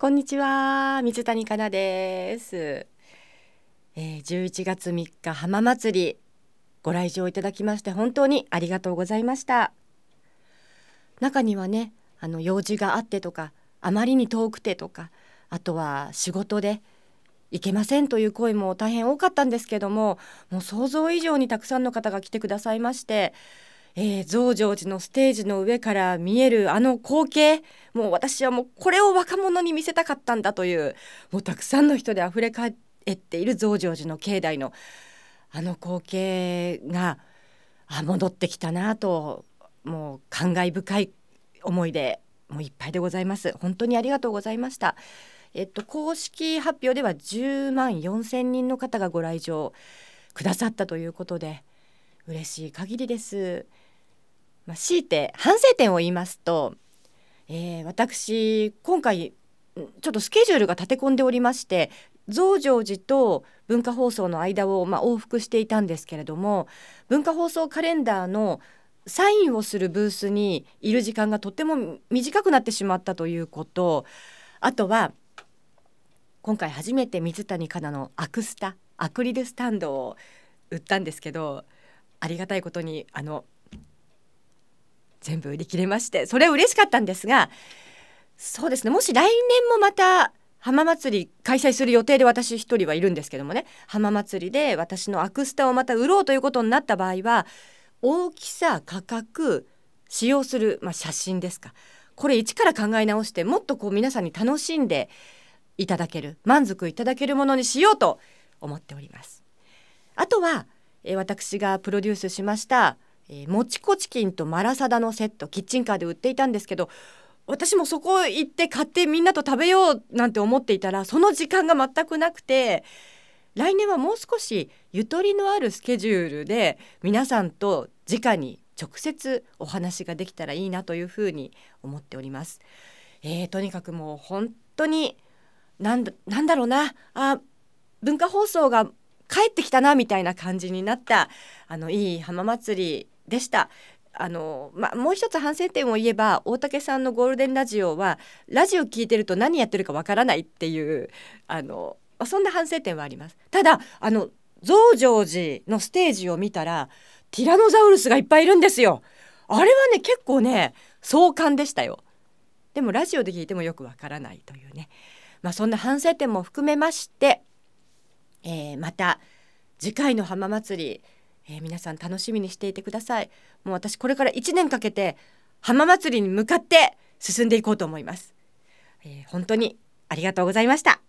こんにちは水谷香奈です、えー、11月3日浜祭りご来場いただきまして本当にありがとうございました中にはねあの用事があってとかあまりに遠くてとかあとは仕事で行けませんという声も大変多かったんですけどももう想像以上にたくさんの方が来てくださいまして、えー、増上寺のステージの上から見えるあの光景もう私はもうこれを若者に見せたかったんだというもうたくさんの人であふれかえっている増上寺の境内のあの光景があ戻ってきたなともう感慨深い思いでもういっぱいでございます本当にありがとうございましたえっと公式発表では10万4000人の方がご来場くださったということで嬉しい限りですまあ、強いて反省点を言いますとえー、私今回ちょっとスケジュールが立て込んでおりまして増上寺と文化放送の間を、まあ、往復していたんですけれども文化放送カレンダーのサインをするブースにいる時間がとっても短くなってしまったということあとは今回初めて水谷香奈のアクスタアクリルスタンドを売ったんですけどありがたいことにあの全部売り切れましてそれ嬉しかったんですがそうですねもし来年もまた浜祭り開催する予定で私一人はいるんですけどもね浜祭りで私のアクスタをまた売ろうということになった場合は大きさ価格使用する、まあ、写真ですかこれ一から考え直してもっとこう皆さんに楽しんでいただける満足いただけるものにしようと思っております。あとは、え私がプロデュースしましたえー、もちこチキンとマラサダのセットキッチンカーで売っていたんですけど私もそこ行って買ってみんなと食べようなんて思っていたらその時間が全くなくて来年はもう少しゆとりのあるスケジュールで皆さんと直に直接お話ができたらいいなというふうに思っております。えー、とにかくもう本当になんだなんだろうなあ文化放送が帰ってきたなみたいな感じになったあのいい浜祭りでした。あのまあ、もう一つ反省点を言えば大竹さんの「ゴールデンラジオは」ラジオ聞いてると何やってるかわからないっていうあのそんな反省点はあります。ただあの増上寺のステージを見たらティラノザウルスがいっぱいいるんですよ。あれはね結構ね壮観でしたよ。でもラジオで聞いてもよくわからないというね、まあ、そんな反省点も含めまして、えー、また次回の浜祭りえー、皆さん楽しみにしていてくださいもう私これから1年かけて浜祭りに向かって進んでいこうと思います、えー、本当にありがとうございました